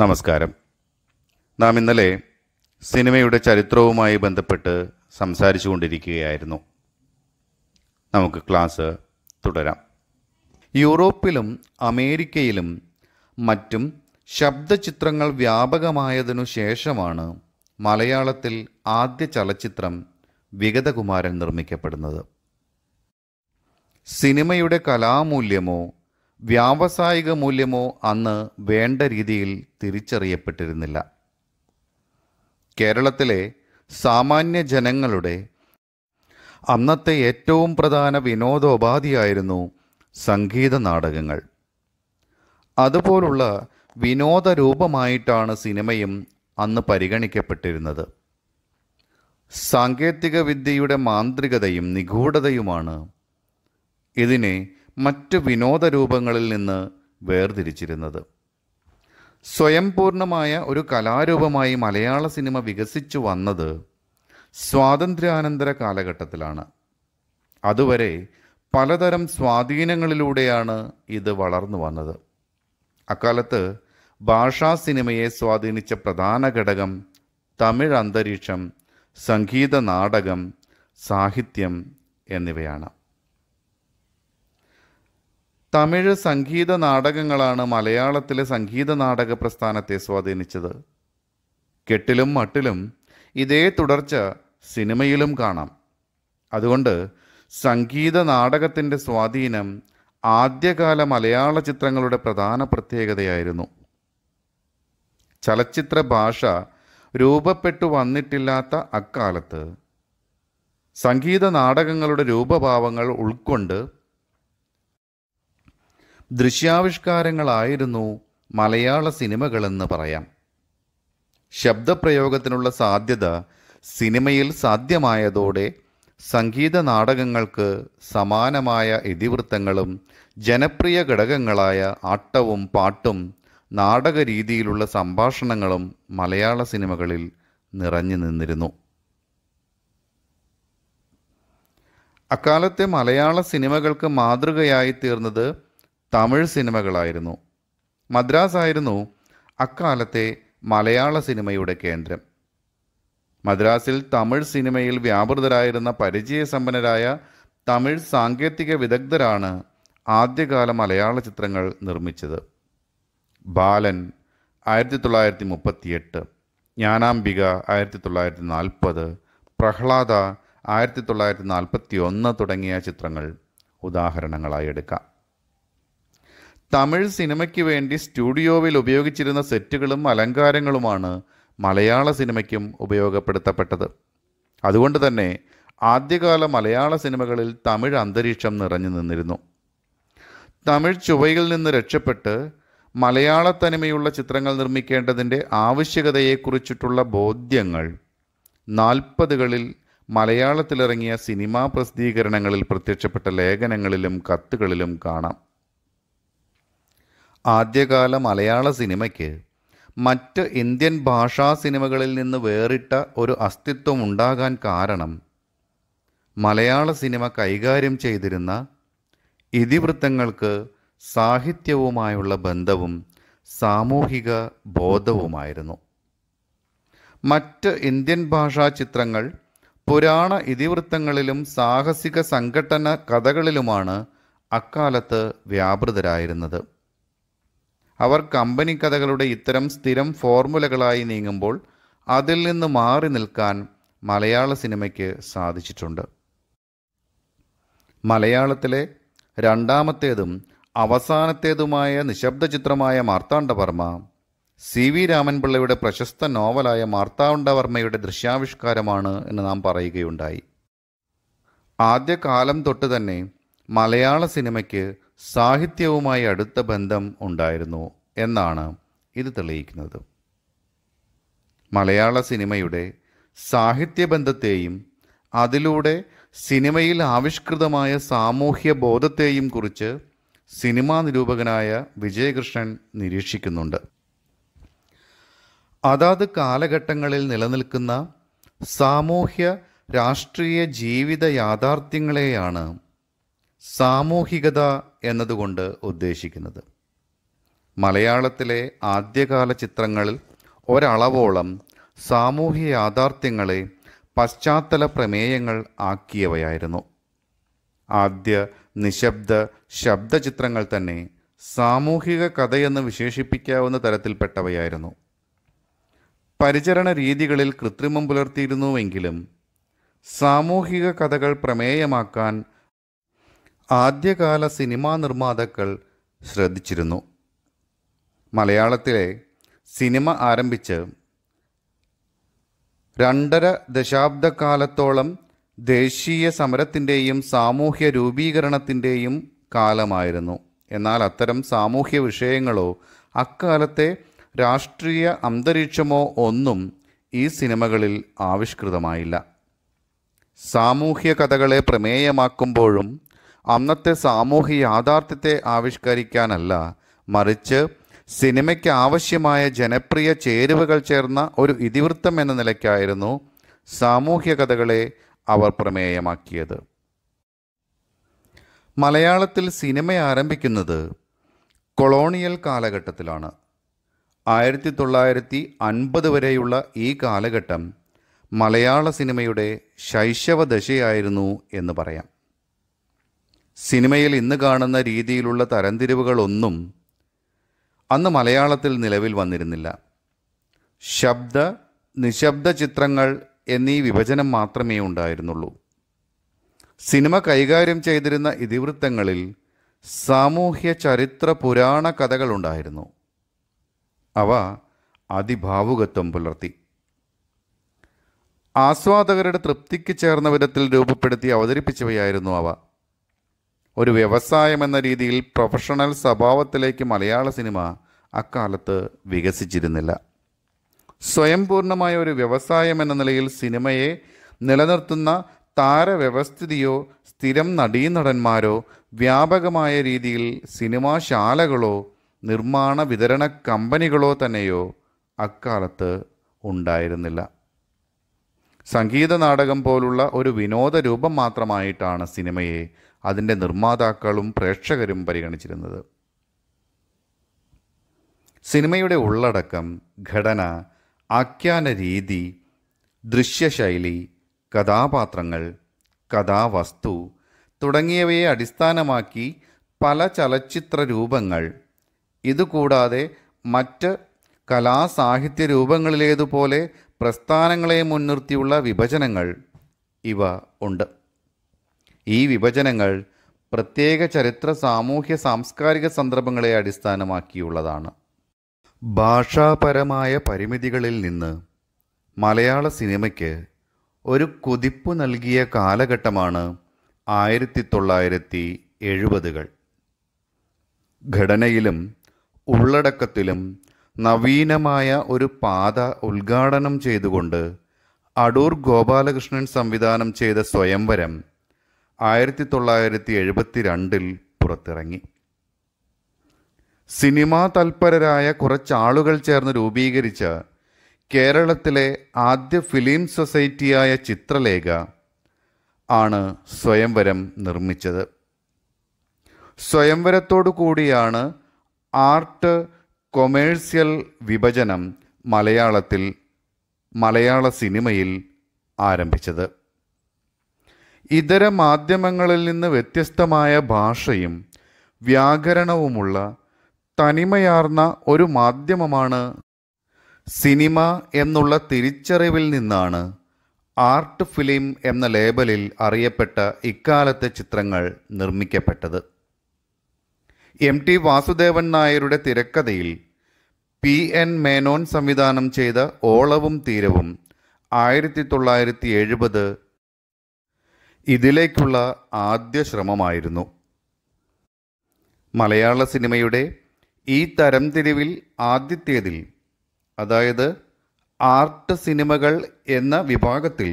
നമസ്കാരം നാം ഇന്നലെ സിനിമയുടെ ചരിത്രവുമായി ബന്ധപ്പെട്ട് സംസാരിച്ചുകൊണ്ടിരിക്കുകയായിരുന്നു നമുക്ക് ക്ലാസ് തുടരാം യൂറോപ്പിലും അമേരിക്കയിലും മറ്റും ശബ്ദചിത്രങ്ങൾ വ്യാപകമായതിനു ശേഷമാണ് മലയാളത്തിൽ ആദ്യ ചലച്ചിത്രം വിഗതകുമാരൻ നിർമ്മിക്കപ്പെടുന്നത് സിനിമയുടെ കലാമൂല്യമോ വ്യാവസായിക മൂല്യമോ അന്ന് വേണ്ട രീതിയിൽ തിരിച്ചറിയപ്പെട്ടിരുന്നില്ല കേരളത്തിലെ സാമാന്യ ജനങ്ങളുടെ അന്നത്തെ ഏറ്റവും പ്രധാന വിനോദോപാധിയായിരുന്നു സംഗീത നാടകങ്ങൾ അതുപോലുള്ള വിനോദ രൂപമായിട്ടാണ് സിനിമയും അന്ന് പരിഗണിക്കപ്പെട്ടിരുന്നത് സാങ്കേതിക വിദ്യയുടെ മാന്ത്രികതയും നിഗൂഢതയുമാണ് ഇതിനെ മറ്റ് വിനോദ രൂപങ്ങളിൽ നിന്ന് വേർതിരിച്ചിരുന്നത് സ്വയംപൂർണമായ ഒരു കലാരൂപമായി മലയാള സിനിമ വികസിച്ചു വന്നത് സ്വാതന്ത്ര്യാനന്തര കാലഘട്ടത്തിലാണ് അതുവരെ പലതരം സ്വാധീനങ്ങളിലൂടെയാണ് ഇത് വളർന്നു വന്നത് അക്കാലത്ത് ഭാഷാ സിനിമയെ സ്വാധീനിച്ച പ്രധാന ഘടകം തമിഴ് അന്തരീക്ഷം സംഗീത നാടകം സാഹിത്യം എന്നിവയാണ് തമിഴ് സംഗീത നാടകങ്ങളാണ് മലയാളത്തിലെ സംഗീത നാടക പ്രസ്ഥാനത്തെ സ്വാധീനിച്ചത് കെട്ടിലും മട്ടിലും ഇതേ തുടർച്ച സിനിമയിലും കാണാം അതുകൊണ്ട് സംഗീത നാടകത്തിൻ്റെ സ്വാധീനം ആദ്യകാല മലയാള ചിത്രങ്ങളുടെ പ്രധാന പ്രത്യേകതയായിരുന്നു ചലച്ചിത്ര ഭാഷ രൂപപ്പെട്ടു വന്നിട്ടില്ലാത്ത അക്കാലത്ത് സംഗീത നാടകങ്ങളുടെ രൂപഭാവങ്ങൾ ഉൾക്കൊണ്ട് ദൃശ്യാവിഷ്കാരങ്ങളായിരുന്നു മലയാള സിനിമകളെന്ന് പറയാം ശബ്ദപ്രയോഗത്തിനുള്ള സാധ്യത സിനിമയിൽ സാധ്യമായതോടെ സംഗീത നാടകങ്ങൾക്ക് സമാനമായ ഇതിവൃത്തങ്ങളും ജനപ്രിയ ഘടകങ്ങളായ ആട്ടവും പാട്ടും നാടക രീതിയിലുള്ള സംഭാഷണങ്ങളും മലയാള സിനിമകളിൽ നിറഞ്ഞു നിന്നിരുന്നു അക്കാലത്തെ മലയാള സിനിമകൾക്ക് മാതൃകയായി തീർന്നത് തമിഴ് സിനിമകളായിരുന്നു മദ്രാസ് ആയിരുന്നു അക്കാലത്തെ മലയാള സിനിമയുടെ കേന്ദ്രം മദ്രാസിൽ തമിഴ് സിനിമയിൽ വ്യാപൃതരായിരുന്ന പരിചയസമ്പന്നരായ തമിഴ് സാങ്കേതിക വിദഗ്ധരാണ് ആദ്യകാല മലയാള ചിത്രങ്ങൾ നിർമ്മിച്ചത് ബാലൻ ആയിരത്തി തൊള്ളായിരത്തി മുപ്പത്തിയെട്ട് ജ്ഞാനാംബിക ആയിരത്തി തൊള്ളായിരത്തി നാൽപ്പത് പ്രഹ്ലാദ ആയിരത്തി തൊള്ളായിരത്തി നാൽപ്പത്തി ഒന്ന് തുടങ്ങിയ ചിത്രങ്ങൾ ഉദാഹരണങ്ങളായി എടുക്കാം തമിഴ് സിനിമയ്ക്ക് വേണ്ടി സ്റ്റുഡിയോവിൽ ഉപയോഗിച്ചിരുന്ന സെറ്റുകളും അലങ്കാരങ്ങളുമാണ് മലയാള സിനിമയ്ക്കും ഉപയോഗപ്പെടുത്തപ്പെട്ടത് അതുകൊണ്ട് തന്നെ ആദ്യകാല മലയാള സിനിമകളിൽ തമിഴ് അന്തരീക്ഷം നിറഞ്ഞു നിന്നിരുന്നു തമിഴ് ചുവയിൽ നിന്ന് രക്ഷപ്പെട്ട് മലയാള തനിമയുള്ള ചിത്രങ്ങൾ നിർമ്മിക്കേണ്ടതിൻ്റെ ആവശ്യകതയെക്കുറിച്ചിട്ടുള്ള ബോധ്യങ്ങൾ നാൽപ്പതുകളിൽ മലയാളത്തിലിറങ്ങിയ സിനിമാ പ്രസിദ്ധീകരണങ്ങളിൽ പ്രത്യക്ഷപ്പെട്ട ലേഖനങ്ങളിലും കത്തുകളിലും കാണാം ആദ്യകാല മലയാള സിനിമയ്ക്ക് മറ്റ് ഇന്ത്യൻ ഭാഷാ സിനിമകളിൽ നിന്ന് വേറിട്ട ഒരു അസ്തിത്വം ഉണ്ടാകാൻ കാരണം മലയാള സിനിമ കൈകാര്യം ചെയ്തിരുന്ന ഇതിവൃത്തങ്ങൾക്ക് സാഹിത്യവുമായുള്ള ബന്ധവും സാമൂഹിക ബോധവുമായിരുന്നു മറ്റ് ഇന്ത്യൻ ഭാഷാ ചിത്രങ്ങൾ പുരാണ ഇതിവൃത്തങ്ങളിലും സാഹസിക സംഘടന കഥകളിലുമാണ് അക്കാലത്ത് വ്യാപൃതരായിരുന്നത് അവർ കമ്പനി കഥകളുടെ ഇത്തരം സ്ഥിരം ഫോർമുലകളായി നീങ്ങുമ്പോൾ അതിൽ നിന്ന് മാറി നിൽക്കാൻ മലയാള സിനിമയ്ക്ക് സാധിച്ചിട്ടുണ്ട് മലയാളത്തിലെ രണ്ടാമത്തേതും അവസാനത്തേതുമായ നിശബ്ദ ചിത്രമായ മാർത്താണ്ഡവർമ്മ സി വി രാമൻപിള്ളയുടെ പ്രശസ്ത നോവലായ മാർത്താണ്ഡവർമ്മയുടെ ദൃശ്യാവിഷ്കാരമാണ് എന്ന് നാം പറയുകയുണ്ടായി ആദ്യകാലം തൊട്ട് തന്നെ മലയാള സിനിമയ്ക്ക് സാഹിത്യവുമായി അടുത്ത ബന്ധം ഉണ്ടായിരുന്നു എന്നാണ് ഇത് തെളിയിക്കുന്നത് മലയാള സിനിമയുടെ സാഹിത്യ ബന്ധത്തെയും അതിലൂടെ സിനിമയിൽ ആവിഷ്കൃതമായ സാമൂഹ്യ ബോധത്തെയും കുറിച്ച് സിനിമാ നിരൂപകനായ വിജയകൃഷ്ണൻ നിരീക്ഷിക്കുന്നുണ്ട് അതാത് കാലഘട്ടങ്ങളിൽ നിലനിൽക്കുന്ന സാമൂഹ്യ രാഷ്ട്രീയ ജീവിത യാഥാർത്ഥ്യങ്ങളെയാണ് സാമൂഹികത എന്നതുകൊണ്ട് ഉദ്ദേശിക്കുന്നത് മലയാളത്തിലെ ആദ്യകാല ചിത്രങ്ങളിൽ ഒരളവോളം സാമൂഹ്യ യാഥാർത്ഥ്യങ്ങളെ പശ്ചാത്തല പ്രമേയങ്ങൾ ആക്കിയവയായിരുന്നു ആദ്യ നിശബ്ദ ശബ്ദ ചിത്രങ്ങൾ തന്നെ സാമൂഹിക കഥയെന്ന് വിശേഷിപ്പിക്കാവുന്ന തരത്തിൽപ്പെട്ടവയായിരുന്നു പരിചരണ രീതികളിൽ കൃത്രിമം പുലർത്തിയിരുന്നുവെങ്കിലും സാമൂഹിക കഥകൾ പ്രമേയമാക്കാൻ ആദ്യകാല സിനിമാ നിർമ്മാതാക്കൾ ശ്രദ്ധിച്ചിരുന്നു മലയാളത്തിലെ സിനിമ ആരംഭിച്ച് രണ്ടര ദശാബ്ദക്കാലത്തോളം ദേശീയ സമരത്തിൻ്റെയും സാമൂഹ്യ രൂപീകരണത്തിൻ്റെയും കാലമായിരുന്നു എന്നാൽ അത്തരം സാമൂഹ്യ വിഷയങ്ങളോ അക്കാലത്തെ രാഷ്ട്രീയ അന്തരീക്ഷമോ ഒന്നും ഈ സിനിമകളിൽ ആവിഷ്കൃതമായില്ല സാമൂഹ്യ കഥകളെ പ്രമേയമാക്കുമ്പോഴും അന്നത്തെ സാമൂഹിക യാഥാർത്ഥ്യത്തെ ആവിഷ്കരിക്കാനല്ല മറിച്ച് സിനിമയ്ക്ക് ആവശ്യമായ ജനപ്രിയ ചേരുവകൾ ചേർന്ന ഒരു ഇതിവൃത്തം എന്ന നിലയ്ക്കായിരുന്നു സാമൂഹ്യ കഥകളെ അവർ പ്രമേയമാക്കിയത് മലയാളത്തിൽ സിനിമ ആരംഭിക്കുന്നത് കൊളോണിയൽ കാലഘട്ടത്തിലാണ് ആയിരത്തി തൊള്ളായിരത്തി അൻപത് വരെയുള്ള ഈ കാലഘട്ടം മലയാള സിനിമയുടെ ശൈശവ ദശയായിരുന്നു എന്ന് പറയാം സിനിമയിൽ ഇന്ന് കാണുന്ന രീതിയിലുള്ള തരംതിരിവുകളൊന്നും അന്ന് മലയാളത്തിൽ നിലവിൽ വന്നിരുന്നില്ല ശബ്ദ നിശബ്ദ ചിത്രങ്ങൾ എന്നീ വിഭജനം മാത്രമേ ഉണ്ടായിരുന്നുള്ളൂ സിനിമ കൈകാര്യം ചെയ്തിരുന്ന ഇതിവൃത്തങ്ങളിൽ സാമൂഹ്യ ചരിത്ര പുരാണ കഥകളുണ്ടായിരുന്നു അവ അതിഭാവുകത്വം പുലർത്തി ആസ്വാദകരുടെ തൃപ്തിക്ക് ചേർന്ന വിധത്തിൽ രൂപപ്പെടുത്തി അവതരിപ്പിച്ചവയായിരുന്നു അവ ഒരു വ്യവസായം എന്ന രീതിയിൽ പ്രൊഫഷണൽ സ്വഭാവത്തിലേക്ക് മലയാള സിനിമ അക്കാലത്ത് വികസിച്ചിരുന്നില്ല പൂർണ്ണമായ ഒരു വ്യവസായം എന്ന നിലയിൽ സിനിമയെ നിലനിർത്തുന്ന താരവ്യവസ്ഥിതിയോ സ്ഥിരം നടീനടന്മാരോ വ്യാപകമായ രീതിയിൽ സിനിമാശാലകളോ നിർമ്മാണ വിതരണ കമ്പനികളോ തന്നെയോ അക്കാലത്ത് ഉണ്ടായിരുന്നില്ല സംഗീത നാടകം പോലുള്ള ഒരു വിനോദ രൂപം മാത്രമായിട്ടാണ് സിനിമയെ അതിൻ്റെ നിർമ്മാതാക്കളും പ്രേക്ഷകരും പരിഗണിച്ചിരുന്നത് സിനിമയുടെ ഉള്ളടക്കം ഘടന ആഖ്യാന രീതി ദൃശ്യശൈലി കഥാപാത്രങ്ങൾ കഥാവസ്തു തുടങ്ങിയവയെ അടിസ്ഥാനമാക്കി പല ചലച്ചിത്ര രൂപങ്ങൾ ഇതുകൂടാതെ മറ്റ് കലാസാഹിത്യ രൂപങ്ങളിലേതുപോലെ പ്രസ്ഥാനങ്ങളെ മുൻനിർത്തിയുള്ള വിഭജനങ്ങൾ ഇവ ഉണ്ട് ഈ വിഭജനങ്ങൾ പ്രത്യേക ചരിത്ര സാമൂഹ്യ സാംസ്കാരിക സന്ദർഭങ്ങളെ അടിസ്ഥാനമാക്കിയുള്ളതാണ് ഭാഷാപരമായ പരിമിതികളിൽ നിന്ന് മലയാള സിനിമയ്ക്ക് ഒരു കുതിപ്പ് നൽകിയ കാലഘട്ടമാണ് ആയിരത്തി തൊള്ളായിരത്തി എഴുപതുകൾ ഘടനയിലും ഉള്ളടക്കത്തിലും നവീനമായ ഒരു പാത ഉദ്ഘാടനം ചെയ്തുകൊണ്ട് അടൂർ ഗോപാലകൃഷ്ണൻ സംവിധാനം ചെയ്ത സ്വയംവരം ആയിരത്തി തൊള്ളായിരത്തി എഴുപത്തി രണ്ടിൽ പുറത്തിറങ്ങി സിനിമാ തൽപരരായ കുറച്ചാളുകൾ ചേർന്ന് രൂപീകരിച്ച കേരളത്തിലെ ആദ്യ ഫിലിം സൊസൈറ്റിയായ ചിത്രലേഖ ആണ് സ്വയംവരം നിർമ്മിച്ചത് സ്വയംവരത്തോടു കൂടിയാണ് ആർട്ട് കൊമേഴ്സ്യൽ വിഭജനം മലയാളത്തിൽ മലയാള സിനിമയിൽ ആരംഭിച്ചത് ഇതര മാധ്യമങ്ങളിൽ നിന്ന് വ്യത്യസ്തമായ ഭാഷയും വ്യാകരണവുമുള്ള തനിമയാർന്ന ഒരു മാധ്യമമാണ് സിനിമ എന്നുള്ള തിരിച്ചറിവിൽ നിന്നാണ് ആർട്ട് ഫിലിം എന്ന ലേബലിൽ അറിയപ്പെട്ട ഇക്കാലത്തെ ചിത്രങ്ങൾ നിർമ്മിക്കപ്പെട്ടത് എം ടി വാസുദേവൻ നായരുടെ തിരക്കഥയിൽ പി എൻ മേനോൻ സംവിധാനം ചെയ്ത ഓളവും തീരവും ആയിരത്തി തൊള്ളായിരത്തി എഴുപത് ഇതിലേക്കുള്ള ആദ്യ ശ്രമമായിരുന്നു മലയാള സിനിമയുടെ ഈ തരംതിരിവിൽ ആദ്യത്തേതിൽ അതായത് ആർട്ട് സിനിമകൾ എന്ന വിഭാഗത്തിൽ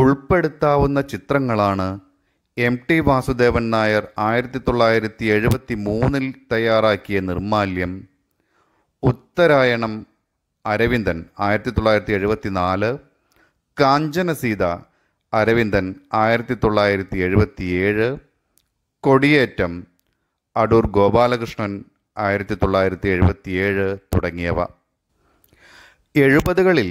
ഉൾപ്പെടുത്താവുന്ന ചിത്രങ്ങളാണ് എം ടി വാസുദേവൻ നായർ ആയിരത്തി തൊള്ളായിരത്തി എഴുപത്തി മൂന്നിൽ തയ്യാറാക്കിയ നിർമാല്യം ഉത്തരായണം അരവിന്ദൻ ആയിരത്തി തൊള്ളായിരത്തി എഴുപത്തി നാല് കാഞ്ചനസീത അരവിന്ദൻ ആയിരത്തി തൊള്ളായിരത്തി എഴുപത്തിയേഴ് കൊടിയേറ്റം അടൂർ ഗോപാലകൃഷ്ണൻ ആയിരത്തി തൊള്ളായിരത്തി എഴുപത്തിയേഴ് തുടങ്ങിയവ എഴുപതുകളിൽ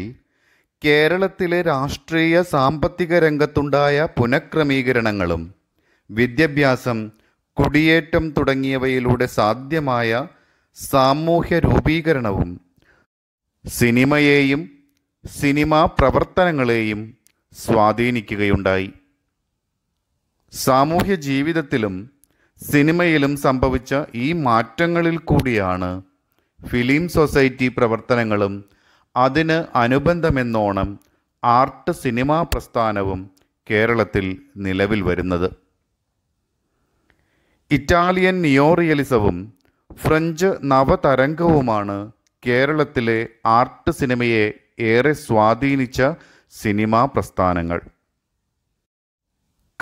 കേരളത്തിലെ രാഷ്ട്രീയ സാമ്പത്തിക രംഗത്തുണ്ടായ പുനഃക്രമീകരണങ്ങളും വിദ്യാഭ്യാസം കുടിയേറ്റം തുടങ്ങിയവയിലൂടെ സാധ്യമായ സാമൂഹ്യ രൂപീകരണവും സിനിമയെയും സിനിമാ പ്രവർത്തനങ്ങളെയും സ്വാധീനിക്കുകയുണ്ടായി സാമൂഹ്യ ജീവിതത്തിലും സിനിമയിലും സംഭവിച്ച ഈ മാറ്റങ്ങളിൽ കൂടിയാണ് ഫിലിം സൊസൈറ്റി പ്രവർത്തനങ്ങളും അതിന് അനുബന്ധമെന്നോണം ആർട്ട് സിനിമാ പ്രസ്ഥാനവും കേരളത്തിൽ നിലവിൽ വരുന്നത് ഇറ്റാലിയൻ നിയോറിയലിസവും ഫ്രഞ്ച് നവതരംഗവുമാണ് കേരളത്തിലെ ആർട്ട് സിനിമയെ ഏറെ സ്വാധീനിച്ച സിനിമാ പ്രസ്ഥാനങ്ങൾ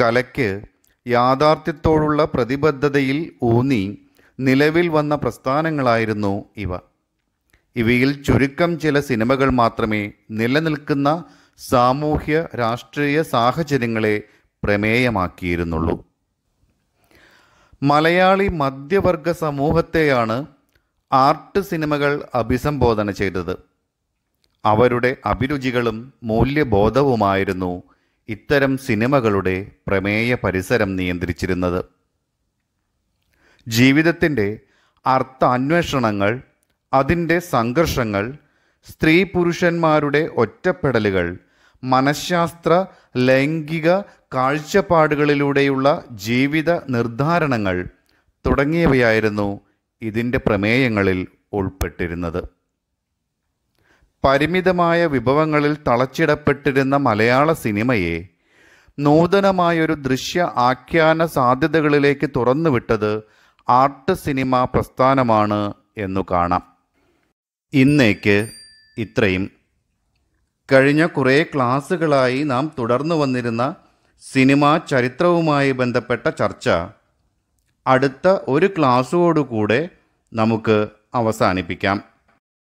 കലയ്ക്ക് യാഥാർത്ഥ്യത്തോടുള്ള പ്രതിബദ്ധതയിൽ ഊന്നി നിലവിൽ വന്ന പ്രസ്ഥാനങ്ങളായിരുന്നു ഇവ ഇവയിൽ ചുരുക്കം ചില സിനിമകൾ മാത്രമേ നിലനിൽക്കുന്ന സാമൂഹ്യ രാഷ്ട്രീയ സാഹചര്യങ്ങളെ പ്രമേയമാക്കിയിരുന്നുള്ളൂ മലയാളി മധ്യവർഗ സമൂഹത്തെയാണ് ആർട്ട് സിനിമകൾ അഭിസംബോധന ചെയ്തത് അവരുടെ അഭിരുചികളും മൂല്യബോധവുമായിരുന്നു ഇത്തരം സിനിമകളുടെ പ്രമേയ പരിസരം നിയന്ത്രിച്ചിരുന്നത് ജീവിതത്തിൻ്റെ അർത്ഥ അന്വേഷണങ്ങൾ അതിൻ്റെ സംഘർഷങ്ങൾ സ്ത്രീ പുരുഷന്മാരുടെ ഒറ്റപ്പെടലുകൾ മനഃശാസ്ത്ര ലൈംഗിക കാഴ്ചപ്പാടുകളിലൂടെയുള്ള ജീവിത നിർദ്ധാരണങ്ങൾ തുടങ്ങിയവയായിരുന്നു ഇതിൻ്റെ പ്രമേയങ്ങളിൽ ഉൾപ്പെട്ടിരുന്നത് പരിമിതമായ വിഭവങ്ങളിൽ തളച്ചിടപ്പെട്ടിരുന്ന മലയാള സിനിമയെ നൂതനമായൊരു ദൃശ്യ ആഖ്യാന സാധ്യതകളിലേക്ക് തുറന്നുവിട്ടത് ആർട്ട് സിനിമ പ്രസ്ഥാനമാണ് എന്നു കാണാം ഇന്നേക്ക് ഇത്രയും കഴിഞ്ഞ കുറേ ക്ലാസ്സുകളായി നാം തുടർന്നു വന്നിരുന്ന സിനിമാ ചരിത്രവുമായി ബന്ധപ്പെട്ട ചർച്ച അടുത്ത ഒരു ക്ലാസ്സോടുകൂടെ നമുക്ക് അവസാനിപ്പിക്കാം